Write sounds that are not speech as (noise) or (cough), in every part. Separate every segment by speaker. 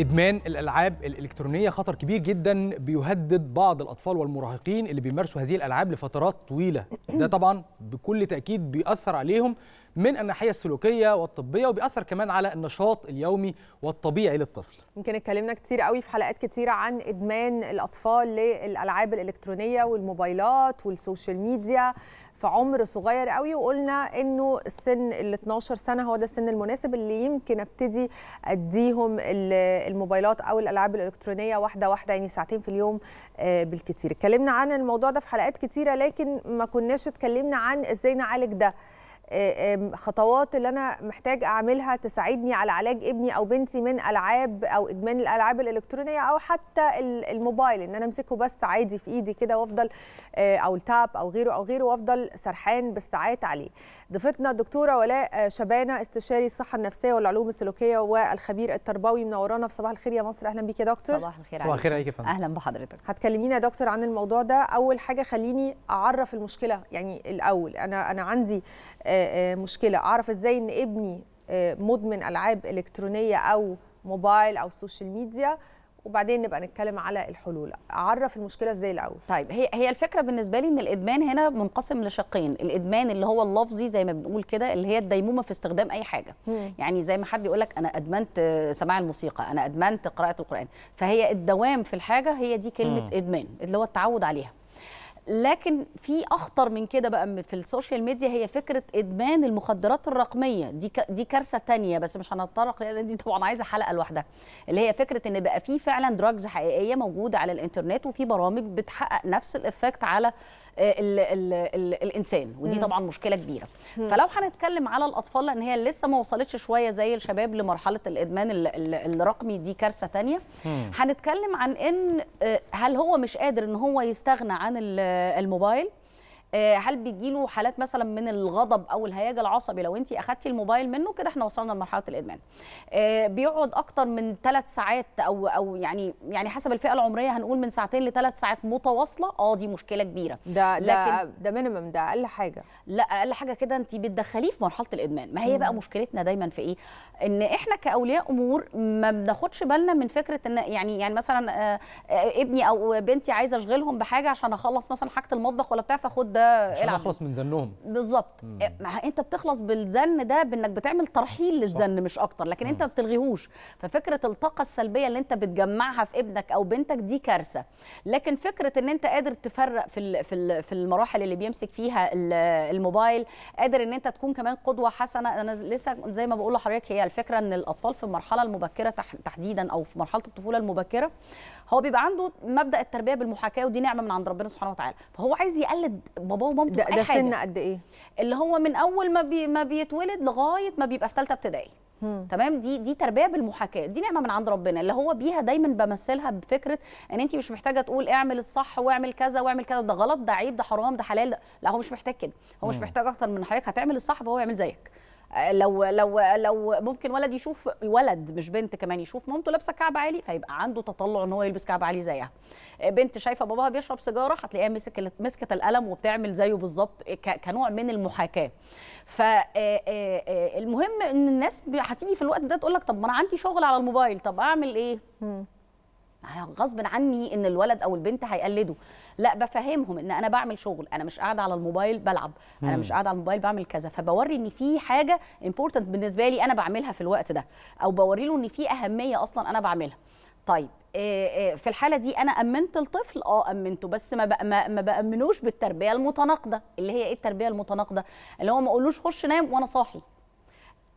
Speaker 1: ادمان الالعاب الالكترونيه خطر كبير جدا بيهدد بعض الاطفال والمراهقين اللي بيمارسوا هذه الالعاب لفترات طويله ده طبعا بكل تاكيد بيأثر عليهم من الناحيه السلوكيه والطبيه وبيأثر كمان على النشاط اليومي والطبيعي للطفل.
Speaker 2: يمكن اتكلمنا كتير قوي في حلقات كتيره عن ادمان الاطفال للالعاب الالكترونيه والموبايلات والسوشيال ميديا في عمر صغير قوي وقلنا انه السن ال 12 سنه هو ده السن المناسب اللي يمكن ابتدي اديهم الموبايلات او الالعاب الالكترونيه واحده واحده يعني ساعتين في اليوم آه، بالكثير اتكلمنا عن الموضوع ده في حلقات كتيره لكن ما كناش اتكلمنا عن ازاي نعالج ده آه، خطوات اللي انا محتاج اعملها تساعدني على علاج ابني او بنتي من العاب او ادمان الالعاب الالكترونيه او حتى الموبايل ان انا امسكه بس عادي في ايدي كده وافضل آه، او التاب او غيره او غيره وافضل سرحان بالساعات عليه ضيفتنا الدكتوره ولاء آه، شبانه استشاري الصحه النفسيه والعلوم السلوكيه والخبير التربوي منورانا في صباح الخير يا مصر اهلا بيك يا دكتور صباح الخير صباح الخير عليك يا فندم اهلا بحضرتك هتكلمينا يا دكتور عن الموضوع ده اول حاجه خليني اعرف المشكله يعني الاول انا انا عندي آه آه، آه، مشكله اعرف ازاي ان ابني آه، مدمن العاب الكترونيه او موبايل او سوشيال ميديا وبعدين نبقى نتكلم على الحلول اعرف المشكله ازاي الاول
Speaker 3: طيب هي هي الفكره بالنسبه لي ان الادمان هنا منقسم لشقين الادمان اللي هو اللفظي زي ما بنقول كده اللي هي الديمومه في استخدام اي حاجه مم. يعني زي ما حد يقول لك انا ادمنت سماع الموسيقى انا ادمنت قراءه القران فهي الدوام في الحاجه هي دي كلمه مم. ادمان اللي هو التعود عليها لكن في اخطر من كده بقى في السوشيال ميديا هي فكره ادمان المخدرات الرقميه دي ك... دي كارثه تانية بس مش هنتطرق لان دي طبعا عايزه حلقه لوحدها اللي هي فكره ان بقى في فعلا دراجز حقيقيه موجوده على الانترنت وفي برامج بتحقق نفس الافكت على الـ الـ الـ الانسان ودي طبعا مشكله كبيره فلو هنتكلم على الاطفال لان هي لسه ما وصلتش شويه زي الشباب لمرحله الادمان الرقمي دي كارثه ثانيه هنتكلم عن ان آه، هل هو مش قادر ان هو يستغنى عن الموبايل آه، هل بيجيله حالات مثلا من الغضب او الهياج العصبي لو انت اخذتي الموبايل منه كده احنا وصلنا لمرحله الادمان آه، بيقعد اكتر من ثلاث ساعات او او يعني يعني حسب الفئه العمريه هنقول من ساعتين لثلاث ساعات متواصله اه دي مشكله كبيره ده ده لكن ده مينيمم ده اقل حاجه لا اقل حاجه كده انت بتدخليه في مرحله الادمان ما هي بقى مشكلتنا دايما في ايه ان احنا كاولياء امور ما بناخدش بالنا من فكره ان يعني يعني مثلا آه، ابني او بنتي عايزه اشغلهم بحاجه عشان اخلص مثلا حاجه المطبخ ولا بتاع فاخد ده عشان العب اخلص من زنهم بالظبط إيه، انت بتخلص بالزن ده بانك بتعمل ترحيل للزن صح. مش اكتر لكن مم. انت ما بتلغيهوش ففكره الطاقه السلبيه اللي انت بتجمعها في ابنك او بنتك دي كارثه لكن فكره ان انت قادر تفرق في في في المراحل اللي بيمسك فيها الموبايل قادر ان انت تكون كمان قدوه حسنه انا لسه زي ما بقول لحضرتك هي الفكره ان الاطفال في المرحله المبكره تحديدا او في مرحله الطفوله المبكره هو بيبقى عنده مبدا التربيه بالمحاكاه ودي نعمه من عند ربنا سبحانه وتعالى فهو عايز يقلد باباه ومامته ده, في أي ده حاجة. سن قد ايه اللي هو من اول ما بي ما بيتولد لغايه ما بيبقى في ثالثه ابتدائي تمام دي دي تربيه بالمحاكاه دي نعمه من عند ربنا اللي هو بيها دايما بمثلها بفكره ان انت مش محتاجه تقول اعمل الصح واعمل كذا واعمل كذا ده غلط ده عيب ده حرام ده حلال ده. لا هو مش محتاج كده هو مش محتاج اكتر من حضرتك هتعمل الصح فهو يعمل زيك لو لو لو ممكن ولد يشوف ولد مش بنت كمان يشوف مامته لابسه كعب عالي فيبقى عنده تطلع ان هو يلبس كعب عالي زيها بنت شايفه باباها بيشرب سيجاره هتلاقيها مسك مسكت القلم وبتعمل زيه بالظبط كنوع من المحاكاه فالمهم ان الناس هتيجي في الوقت ده تقول لك طب ما انا عندي شغل على الموبايل طب اعمل ايه غصب عني ان الولد او البنت هيقلده لا بفهمهم ان انا بعمل شغل انا مش قاعده على الموبايل بلعب انا مم. مش قاعده على الموبايل بعمل كذا فبوري ان في حاجه امبورتنت بالنسبه لي انا بعملها في الوقت ده او بوري له ان في اهميه اصلا انا بعملها طيب في الحاله دي انا امنت الطفل اه امنته بس ما ما بامنوش بالتربيه المتناقضه اللي هي ايه التربيه المتناقضه اللي هو ما اقولوش خش نام وانا صاحي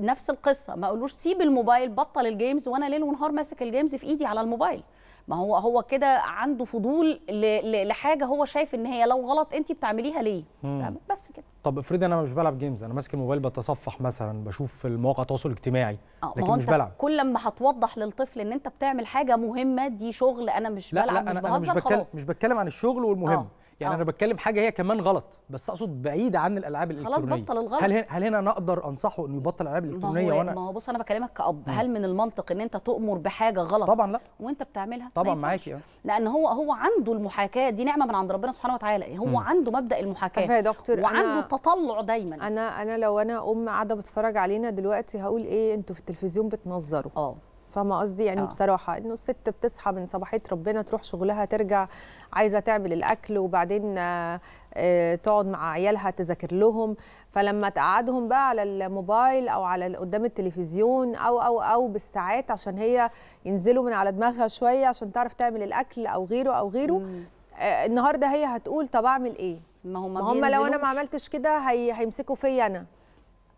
Speaker 3: نفس القصه ما اقولوش سيب الموبايل بطل الجيمز وانا ليل ونهار ماسك الجيمز في ايدي على الموبايل ما هو هو كده عنده فضول لحاجه هو شايف ان هي لو غلط انت بتعمليها ليه
Speaker 1: بس كده طب افرضي انا مش بلعب جيمز انا ماسك الموبايل بتصفح مثلا بشوف المواقع التواصل الاجتماعي آه، لكن ما هو مش بلعب
Speaker 3: كل ما هتوضح للطفل ان انت بتعمل حاجه مهمه دي شغل انا مش لا بلعب لا مش أنا بهزر أنا مش بتكلم خلاص مش
Speaker 1: بتكلم عن الشغل والمهم آه. يعني أوه. انا بتكلم حاجه هي كمان غلط بس اقصد بعيده عن الالعاب الالكترونيه خلاص بطل الغلط هل هنا هل هنا نقدر انصحه انه يبطل الالعاب الالكترونيه وانا ما
Speaker 3: هو بص انا بكلمك كاب مم. هل من المنطق ان انت تؤمر بحاجه غلط طبعا لا وانت بتعملها طبعا معاكي آه. لان هو هو عنده المحاكاه دي نعمه من عند
Speaker 2: ربنا سبحانه وتعالى هو مم. عنده مبدا المحاكاه يا دكتور وعنده التطلع دايما انا انا لو انا ام قاعده بتفرج علينا دلوقتي هقول ايه انتوا في التلفزيون بتنظروا اه فاهمه قصدي يعني آه. بصراحه انه الست بتصحى من صباحيه ربنا تروح شغلها ترجع عايزه تعمل الاكل وبعدين آه، تقعد مع عيالها تذاكر لهم فلما تقعدهم بقى على الموبايل او على قدام التلفزيون او او او بالساعات عشان هي ينزلوا من على دماغها شويه عشان تعرف تعمل الاكل او غيره او غيره آه النهارده هي هتقول طب اعمل ايه ما هم, ما هم لو انا ما عملتش كده هي هيمسكوا فيا انا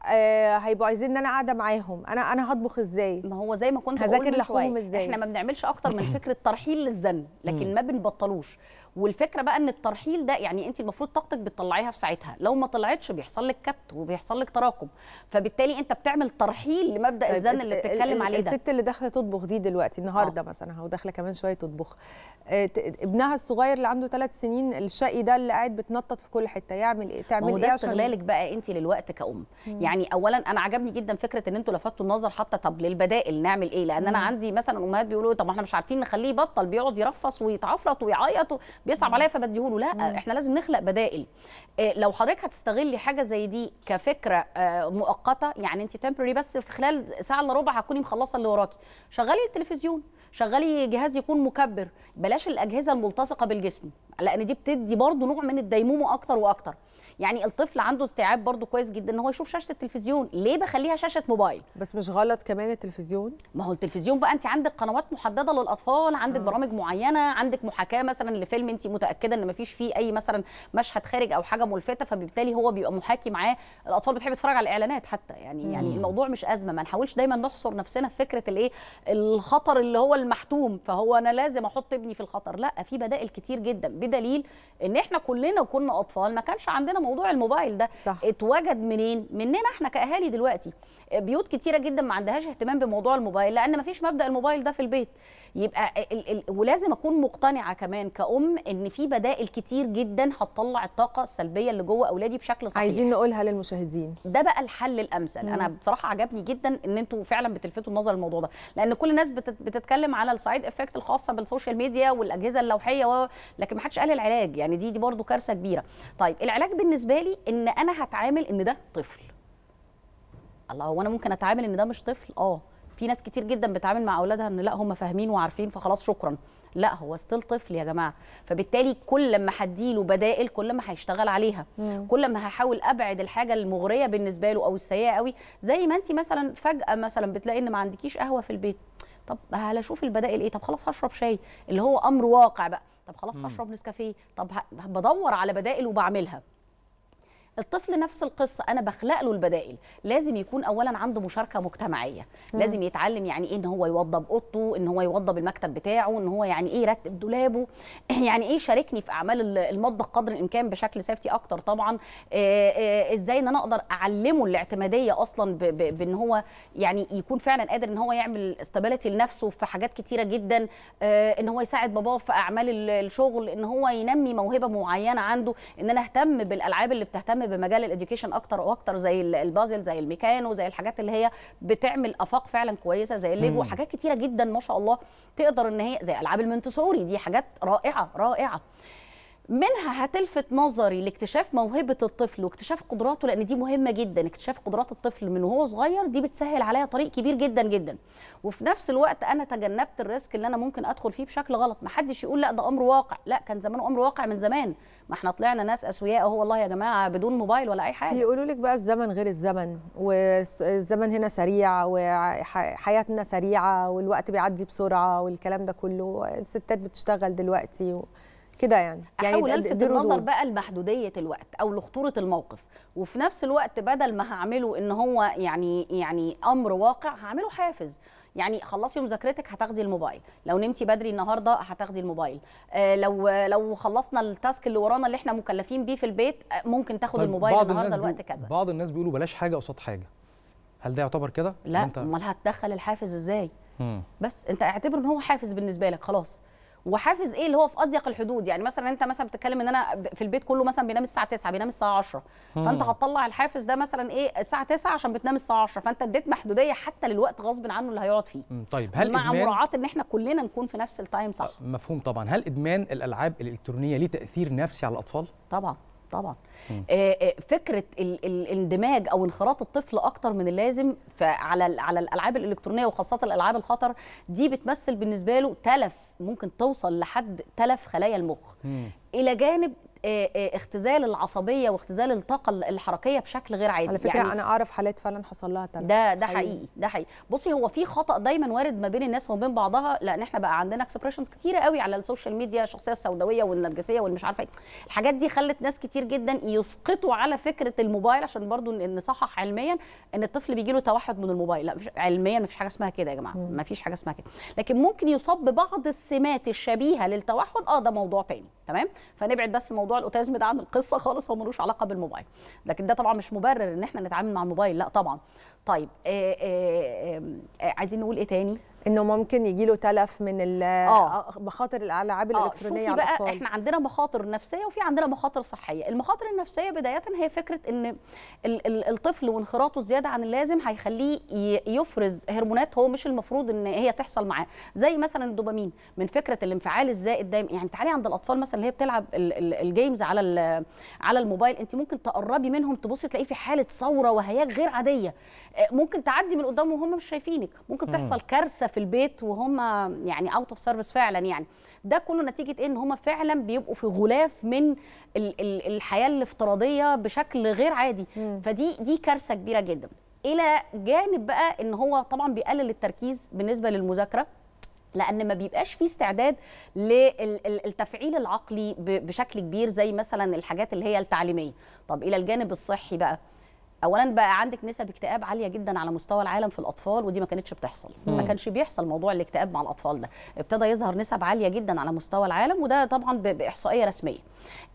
Speaker 2: آه هيبقوا عايزين ان انا قاعده معاهم انا انا هطبخ ازاي ما هو زي ما كنت هذاكر لحوم
Speaker 3: ازاي احنا ما بنعملش اكتر من فكره ترحيل للزن لكن ما بنبطلوش والفكره بقى ان الترحيل ده يعني انت المفروض طاقتك بتطلعيها في ساعتها لو ما طلعتش بيحصل لك كبت وبيحصل لك تراكم فبالتالي انت بتعمل ترحيل لمبدا طيب الزن اللي بتتكلم عليه ده الست
Speaker 2: اللي داخله تطبخ دي دلوقتي النهارده آه. مثلا اهو داخله كمان شويه تطبخ آه، ابنها الصغير اللي عنده ثلاث سنين الشقي ده اللي قاعد بتنطط في كل حته يعمل ايه تعمل ايه عشان استغلالك
Speaker 3: بقى انت للوقت كأم مم. يعني اولا انا عجبني جدا فكره ان انتوا لفتوا النظر حتى طب للبدائل نعمل ايه لان مم. انا عندي مثلا امهات بيقولوا طب ما احنا مش عارفين نخليه يبطل بيقعد يرفص ويتعفرط ويعيط بيصعب عليا فبديهوله لا مم. احنا لازم نخلق بدائل آه، لو حضرتك هتستغلي حاجه زي دي كفكره آه، مؤقته يعني انت تمبرري بس في خلال ساعه الا ربع هتكوني مخلصه اللي وراكي شغلي التلفزيون شغلي جهاز يكون مكبر بلاش الاجهزه الملتصقه بالجسم لان دي بتدي برضو نوع من الديمومه اكتر واكتر يعني الطفل عنده استيعاب برضو كويس جدا ان هو يشوف شاشه التلفزيون ليه بخليها شاشه موبايل بس مش غلط كمان التلفزيون ما هو التلفزيون بقى انت عندك قنوات محدده للاطفال عندك آه. برامج معينه عندك محاكاه مثلا لفيلم انت متاكده ان ما فيش فيه اي مثلا مشهد خارج او حاجه ملفته فبالتالي هو بيبقى محاكي معاه الاطفال بتحب تتفرج على الاعلانات حتى يعني, يعني مم. يعني الموضوع مش ازمه ما نحاولش دايما نحصر نفسنا في فكره الايه الخطر اللي هو المحتوم فهو انا لازم احط ابني في الخطر لا في بدائل كتير جدا بدليل ان احنا كلنا كنا اطفال ما كانش عندنا موضوع الموبايل ده صح. اتوجد منين مننا احنا كاهالي دلوقتي بيوت كتيره جدا ما عندهاش اهتمام بموضوع الموبايل لان ما فيش مبدا الموبايل ده في البيت يبقى ال ال ولازم اكون مقتنعه كمان كأم ان في بدائل كتير جدا هتطلع الطاقه السلبيه اللي جوه اولادي بشكل صحيح عايزين
Speaker 2: نقولها للمشاهدين ده بقى
Speaker 3: الحل الامثل مم. انا بصراحه عجبني جدا ان انتم فعلا بتلفتوا النظر للموضوع ده لان كل الناس بتتكلم على السايد افكت الخاصه بالسوشيال ميديا والاجهزه اللوحيه و... لكن ما حدش قال العلاج يعني دي دي برضه كارثه كبيره طيب العلاج بالنسبه لي ان انا هتعامل ان ده طفل الله هو انا ممكن اتعامل ان ده مش طفل اه في ناس كتير جدا بتعامل مع اولادها ان لا هم فاهمين وعارفين فخلاص شكرا لا هو ستيل طفل يا جماعه فبالتالي كل ما هديله بدائل كل ما هيشتغل عليها مم. كل ما هحاول ابعد الحاجه المغريه بالنسبه له او السيئه قوي زي ما انت مثلا فجاه مثلا بتلاقي ان ما عندكيش قهوه في البيت طب اشوف البدائل ايه طب خلاص هشرب شاي اللي هو امر واقع بقى طب خلاص هشرب نسكافيه طب بدور على بدائل وبعملها الطفل نفس القصه انا بخلق له البدائل لازم يكون اولا عنده مشاركه مجتمعيه مم. لازم يتعلم يعني ايه ان هو يوضب اوضته ان هو يوضب المكتب بتاعه ان هو يعني ايه يرتب دولابه (clears throat) يعني ايه شاركني في اعمال المطبخ قدر الامكان بشكل سيفتي اكتر طبعا آه، آه، ازاي ان انا اقدر اعلمه الاعتماديه اصلا بان هو يعني يكون فعلا قادر ان هو يعمل استابيليتي لنفسه في حاجات كتيره جدا آه، ان هو يساعد باباه في اعمال الشغل ان هو ينمي موهبه معينه عنده ان انا اهتم بالالعاب اللي بتهتم بمجال الاديوكيشن اكتر واكتر زي البازل زي الميكانو زي الحاجات اللي هي بتعمل افاق فعلا كويسه زي الليجو حاجات كتيره جدا ما شاء الله تقدر ان هي زي العاب المنتسوري دي حاجات رائعه رائعه منها هتلفت نظري لاكتشاف موهبه الطفل واكتشاف قدراته لان دي مهمه جدا اكتشاف قدرات الطفل من وهو صغير دي بتسهل عليا طريق كبير جدا جدا وفي نفس الوقت انا تجنبت الريسك اللي انا ممكن ادخل فيه بشكل غلط محدش يقول لا ده امر واقع لا كان زمانه امر واقع من زمان ما احنا طلعنا ناس اسوياء اهو والله يا جماعه بدون موبايل ولا اي حاجه
Speaker 2: يقولوا لك بقى الزمن غير الزمن والزمن هنا سريع وحياتنا سريعه والوقت بيعدي بسرعه والكلام ده كله الستات بتشتغل دلوقتي و... كده يعني, يعني احاول يعني
Speaker 3: الفت النظر بقى لمحدوديه الوقت او لخطوره الموقف وفي نفس الوقت بدل ما هعمله ان هو يعني يعني امر واقع هعمله حافز يعني خلصي مذاكرتك هتاخدي الموبايل لو نمتي بدري النهارده هتاخدي الموبايل آه لو لو خلصنا التاسك اللي ورانا اللي احنا مكلفين بيه في البيت آه، ممكن تاخد طيب الموبايل النهارده الوقت كذا
Speaker 1: بعض الناس بيقولوا بلاش حاجه قصاد حاجه هل ده يعتبر كده لا امال
Speaker 3: هتدخل الحافز ازاي مم. بس انت اعتبر ان هو حافز بالنسبه لك خلاص وحافز ايه اللي هو في اضيق الحدود يعني مثلا انت مثلا بتتكلم ان انا في البيت كله مثلا بينام الساعه 9 بينام الساعه 10 فانت هتطلع الحافز ده مثلا ايه الساعه 9 عشان بتنام الساعه 10 فانت اديت محدوديه حتى للوقت غصب عنه اللي هيقعد فيه
Speaker 1: طيب هل مع مراعاه
Speaker 3: ان احنا كلنا نكون في نفس التايم صح آه،
Speaker 1: مفهوم طبعا هل ادمان الالعاب الالكترونيه ليه تاثير نفسي على الاطفال
Speaker 3: طبعا طبعا آه، آه، فكره الاندماج او انخراط الطفل اكتر من اللازم على على الالعاب الالكترونيه وخاصه الالعاب الخطر دي بتمثل بالنسبه له تلف ممكن توصل لحد تلف خلايا المخ الى جانب آه، اختزال العصبيه واختزال الطاقه الحركيه بشكل غير عادي على فكره يعني انا اعرف حالات فعلا حصل لها تلف ده ده حقيقي. حقيقي ده حقيقي بصي هو في خطا دايما وارد ما بين الناس وما بين بعضها لان احنا بقى عندنا اكسبريشنز كتيره قوي على السوشيال ميديا الشخصيه السوداويه والنرجسيه والمش عارفه إيه. الحاجات دي خلت ناس كتير جدا يسقطوا على فكره الموبايل عشان برضو نصحح علميا ان الطفل بيجي له توحد من الموبايل لا علميا ما فيش حاجه اسمها كده يا جماعه ما فيش حاجه اسمها كده لكن ممكن يصاب ببعض السمات الشبيهه للتوحد اه ده موضوع تاني تمام فنبعد بس موضوع الاوتيزم ده عن القصه خالص هو ملوش علاقه بالموبايل لكن ده طبعا مش مبرر ان احنا نتعامل مع الموبايل لا طبعا طيب آآ آه، آآ آه، آه، عايزين نقول ايه تاني انه ممكن يجي له تلف من
Speaker 2: مخاطر الالعاب الالكترونيه شوفي بقى احنا
Speaker 3: عندنا مخاطر نفسيه وفي عندنا مخاطر صحيه المخاطر النفسيه بدايه هي فكره ان الطفل وانخراطه زياده عن اللازم هيخليه يفرز هرمونات هو مش المفروض ان هي تحصل معاه زي مثلا الدوبامين من فكره الانفعال الزائد دايما يعني تعالي عند الاطفال مثلا اللي هي بتلعب الجيمز على على الموبايل انت ممكن تقربي منهم تبصي تلاقيه في حاله ثوره وهياج غير عاديه آه، ممكن تعدي من قدامه وهم مش شايفينك ممكن تحصل كارثه في البيت وهم يعني اوت اوف سيرفيس فعلا يعني ده كله نتيجه ان هم فعلا بيبقوا في غلاف من الحياه الافتراضيه بشكل غير عادي فدي دي كارثه كبيره جدا الى جانب بقى ان هو طبعا بيقلل التركيز بالنسبه للمذاكره لان ما بيبقاش فيه استعداد للتفعيل العقلي بشكل كبير زي مثلا الحاجات اللي هي التعليميه طب الى الجانب الصحي بقى اولا بقى عندك نسب اكتئاب عاليه جدا على مستوى العالم في الاطفال ودي ما كانتش بتحصل مم. ما كانش بيحصل موضوع الاكتئاب مع الاطفال ده ابتدى يظهر نسب عاليه جدا على مستوى العالم وده طبعا باحصائيه رسميه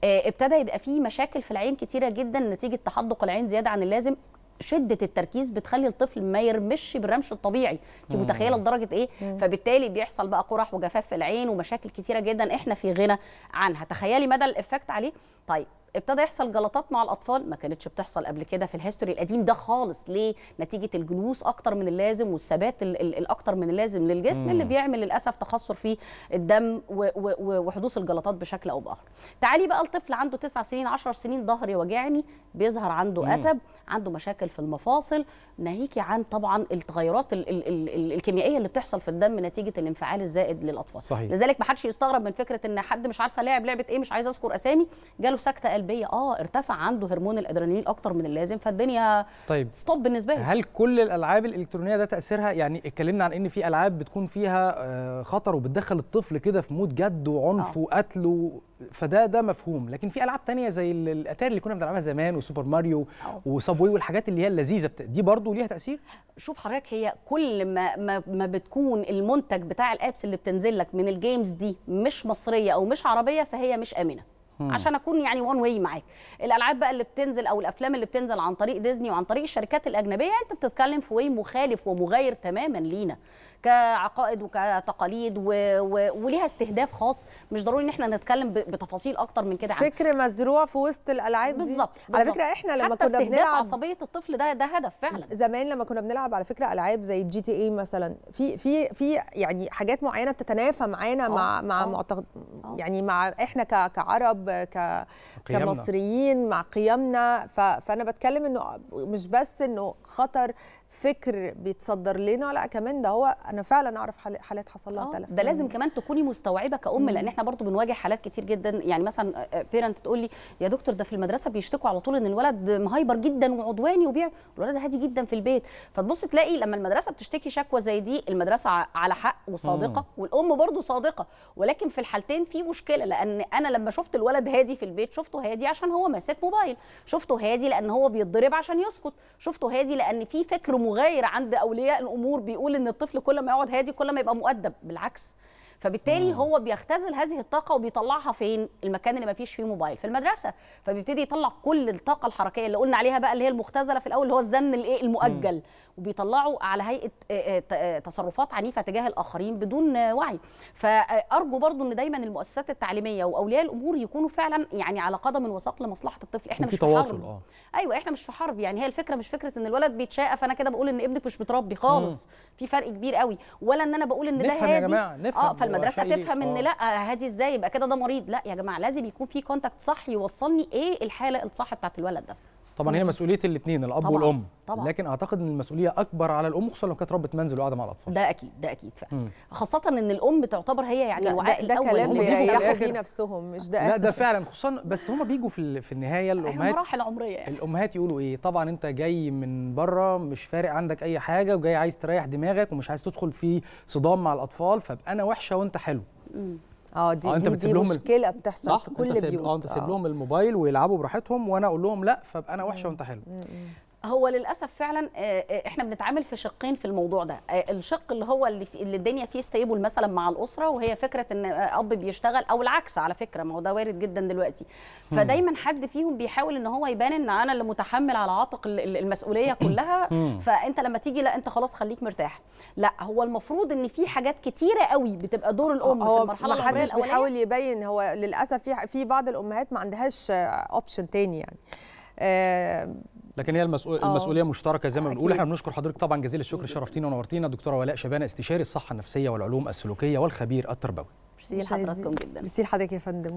Speaker 3: آه، ابتدى يبقى في مشاكل في العين كتيره جدا نتيجه تحدق العين زياده عن اللازم شده التركيز بتخلي الطفل ما يرمش بالرمش الطبيعي انت متخيله لدرجه ايه مم. فبالتالي بيحصل بقى قرح وجفاف في العين ومشاكل كتيره جدا احنا في غنى عنها تخيلي مدى الافكت عليه طيب ابتدى يحصل جلطات مع الاطفال ما كانتش بتحصل قبل كده في الهيستوري القديم ده خالص ليه نتيجه الجلوس اكتر من اللازم والثبات الاكتر من اللازم للجسم مم. اللي بيعمل للاسف تخثر في الدم وحدوث الجلطات بشكل او باخر تعالي بقى الطفل عنده 9 سنين 10 سنين ظهري وجعني بيظهر عنده مم. اتب عنده مشاكل في المفاصل ناهيكي عن طبعا التغيرات ال ال ال ال الكيميائيه اللي بتحصل في الدم نتيجه الانفعال الزائد للاطفال صحيح. لذلك ما حدش يستغرب من فكره ان حد مش عارفه لعب لعبه ايه مش عايزه اذكر اسامي جاله سكته قلبيه اه ارتفع عنده هرمون الادرينالين اكتر من اللازم فالدنيا طيب ستوب بالنسبه له
Speaker 1: هل كل الالعاب الالكترونيه ده تاثيرها يعني اتكلمنا عن ان في العاب بتكون فيها آه، خطر وبتدخل الطفل كده في مود جد وعنف آه. وقتل فده ده مفهوم لكن في العاب تانية زي الاتاري اللي كنا بنلعبها زمان وسوبر ماريو آه. وسابوي والحاجات اللي هي اللذيذه بتا... دي برضو ليها تاثير
Speaker 3: شوف حضرتك هي كل ما ما, ما بتكون المنتج بتاع الابس اللي بتنزل لك من الجيمز دي مش مصريه او مش عربيه فهي مش امنه عشان اكون يعني وان واي معاك الالعاب بقى اللي بتنزل او الافلام اللي بتنزل عن طريق ديزني وعن طريق الشركات الاجنبيه انت بتتكلم في واي مخالف ومغاير تماما لينا كعقائد وكتقاليد و... و... وليها استهداف خاص مش ضروري ان احنا نتكلم ب... بتفاصيل اكتر من كده يعني
Speaker 2: فكر مزروع في وسط الالعاب بالظبط على فكره احنا لما حتى كنا بنلعب عصبيه الطفل ده ده هدف فعلا زمان لما كنا بنلعب على فكره العاب زي الجي تي اي مثلا في في في يعني حاجات معينه بتتنافى معانا مع آه، مع آه، معتقد آه. يعني مع احنا ك... كعرب ك... كمصريين مع قيمنا ف... فانا بتكلم انه مش بس انه خطر فكر بيتصدر لنا لا كمان ده هو انا فعلا اعرف حالات حصل
Speaker 3: لها آه، تلف ده لازم كمان تكوني مستوعبه كأم مم. لان احنا برضو بنواجه حالات كتير جدا يعني مثلا بيرنت آه، آه، تقول لي يا دكتور ده في المدرسه بيشتكوا على طول ان الولد مهايبر جدا وعدواني وبيع الولد هادي جدا في البيت فتبص تلاقي لما المدرسه بتشتكي شكوى زي دي المدرسه على حق وصادقه مم. والام برضو صادقه ولكن في الحالتين في مشكله لان انا لما شفت الولد هادي في البيت شفته هادي عشان هو ماسك موبايل شفته هادي لان هو بيتضرب عشان يسكت شفته هادي لان في فكر مغاير عند اولياء الامور بيقول ان الطفل كل ما يقعد هادي كل ما يبقى مؤدب بالعكس فبالتالي مم. هو بيختزل هذه الطاقه وبيطلعها فين المكان اللي ما فيش فيه موبايل في المدرسه فبيبتدي يطلع كل الطاقه الحركيه اللي قلنا عليها بقى اللي هي المختزله في الاول اللي هو الزن الايه المؤجل مم. وبيطلعوا على هيئه آه، آه، آه، تصرفات عنيفه تجاه الاخرين بدون وعي فارجو برضو ان دايما المؤسسات التعليميه واولياء الامور يكونوا فعلا يعني على قدم وساق لمصلحه الطفل احنا مش في حرب آه. ايوه احنا مش في حرب يعني هي الفكره مش فكره ان الولد بيتشقى فانا كده بقول ان ابنك مش متربي خالص مم. في فرق كبير قوي ولا ان انا بقول ان ده هادي اه فالمدرسه تفهم ان لا هادي ازاي يبقى كده ده مريض لا يا جماعه لازم يكون في كونتاكت صح يوصلني ايه الحاله الصح بتاعت الولد ده
Speaker 1: طبعا هي مسؤوليه الاثنين الاب طبعًا والام طبعًا لكن اعتقد ان المسؤوليه اكبر على الام خصوصا لو كانت ربه منزل وقاعده مع الاطفال
Speaker 3: ده اكيد ده اكيد فعلا خاصه ان الام تعتبر هي يعني الوعاء ده, ده كلام بيريحوا فيه نفسهم مش ده لا ده فعلا
Speaker 1: خصوصا بس هم بيجوا في في النهايه الامهات مراحل عمريه يعني. الامهات يقولوا ايه طبعا انت جاي من بره مش فارق عندك اي حاجه وجاي عايز تريح دماغك ومش عايز تدخل في صدام مع الاطفال فابقى انا وحشه وانت حلو مم. اه دي, آه انت دي, دي لهم مشكله
Speaker 2: بتحصل صح في كل انت سايب اه انت سيب آه.
Speaker 1: لهم الموبايل ويلعبوا براحتهم وانا اقول لهم لا فبقى انا وحشه وانت حلو
Speaker 3: هو للاسف فعلا آه، آه، احنا بنتعامل في شقين في الموضوع ده آه، الشق اللي هو اللي, في اللي الدنيا فيه ستيبل مثلا مع الاسره وهي فكره ان اب بيشتغل او العكس على فكره ما هو ده وارد جدا دلوقتي فدايما حد فيهم بيحاول ان هو يبان ان انا اللي متحمل على عاتق المسؤوليه (coughs) كلها فانت لما تيجي لا انت خلاص خليك مرتاح لا هو المفروض ان في حاجات كتيره
Speaker 2: قوي بتبقى دور الام في المرحله الاوليه هو بيحاول يبين هو للاسف في في بعض الامهات ما عندهاش اوبشن تاني يعني
Speaker 1: لكن هي المسؤول أوه. المسؤوليه مشتركه زي ما بنقول احنا بنشكر حضرتك طبعا جزيل الشكر شرفتينا ونورتينا دكتوره ولاء شبانه استشاري الصحه النفسيه والعلوم السلوكيه والخبير التربوي
Speaker 2: ميرسي لحضراتكم جدا ميرسي لحضرتك يا فندم